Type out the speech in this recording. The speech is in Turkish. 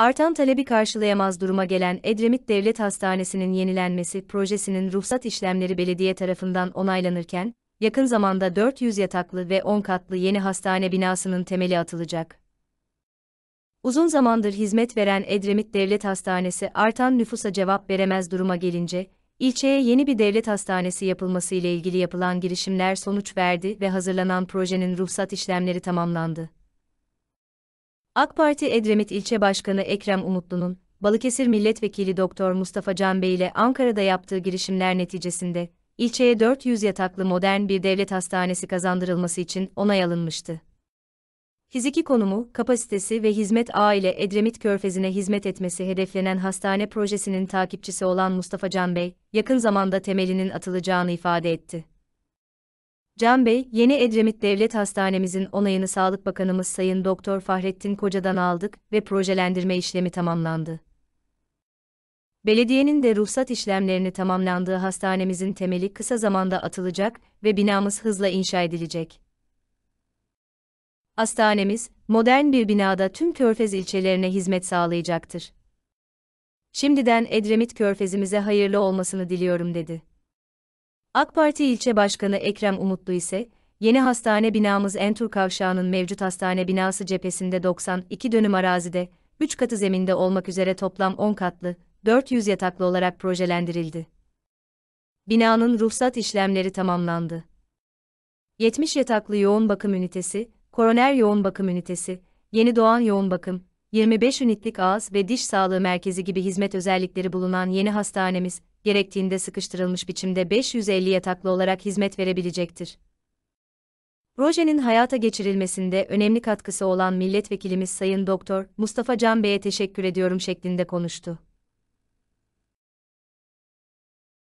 Artan talebi karşılayamaz duruma gelen Edremit Devlet Hastanesi'nin yenilenmesi projesinin ruhsat işlemleri belediye tarafından onaylanırken, yakın zamanda 400 yataklı ve 10 katlı yeni hastane binasının temeli atılacak. Uzun zamandır hizmet veren Edremit Devlet Hastanesi artan nüfusa cevap veremez duruma gelince, ilçeye yeni bir devlet hastanesi yapılması ile ilgili yapılan girişimler sonuç verdi ve hazırlanan projenin ruhsat işlemleri tamamlandı. AK Parti Edremit İlçe Başkanı Ekrem Umutlu'nun, Balıkesir Milletvekili Doktor Mustafa Can Bey ile Ankara'da yaptığı girişimler neticesinde, ilçeye 400 yataklı modern bir devlet hastanesi kazandırılması için onay alınmıştı. Fiziki konumu, kapasitesi ve hizmet ağı ile Edremit Körfezi'ne hizmet etmesi hedeflenen hastane projesinin takipçisi olan Mustafa Can Bey, yakın zamanda temelinin atılacağını ifade etti. Can Bey, yeni Edremit Devlet Hastanemizin onayını Sağlık Bakanımız Sayın Doktor Fahrettin Koca'dan aldık ve projelendirme işlemi tamamlandı. Belediyenin de ruhsat işlemlerini tamamlandığı hastanemizin temeli kısa zamanda atılacak ve binamız hızla inşa edilecek. Hastanemiz, modern bir binada tüm Körfez ilçelerine hizmet sağlayacaktır. Şimdiden Edremit Körfezimize hayırlı olmasını diliyorum dedi. AK Parti ilçe başkanı Ekrem Umutlu ise, yeni hastane binamız Entur Kavşağı'nın mevcut hastane binası cephesinde 92 dönüm arazide, 3 katı zeminde olmak üzere toplam 10 katlı, 400 yataklı olarak projelendirildi. Binanın ruhsat işlemleri tamamlandı. 70 yataklı yoğun bakım ünitesi, koroner yoğun bakım ünitesi, yeni doğan yoğun bakım, 25 ünitlik ağız ve diş sağlığı merkezi gibi hizmet özellikleri bulunan yeni hastanemiz, gerektiğinde sıkıştırılmış biçimde 550 yataklı olarak hizmet verebilecektir. Projenin hayata geçirilmesinde önemli katkısı olan milletvekilimiz Sayın Doktor Mustafa Can Bey'e teşekkür ediyorum şeklinde konuştu.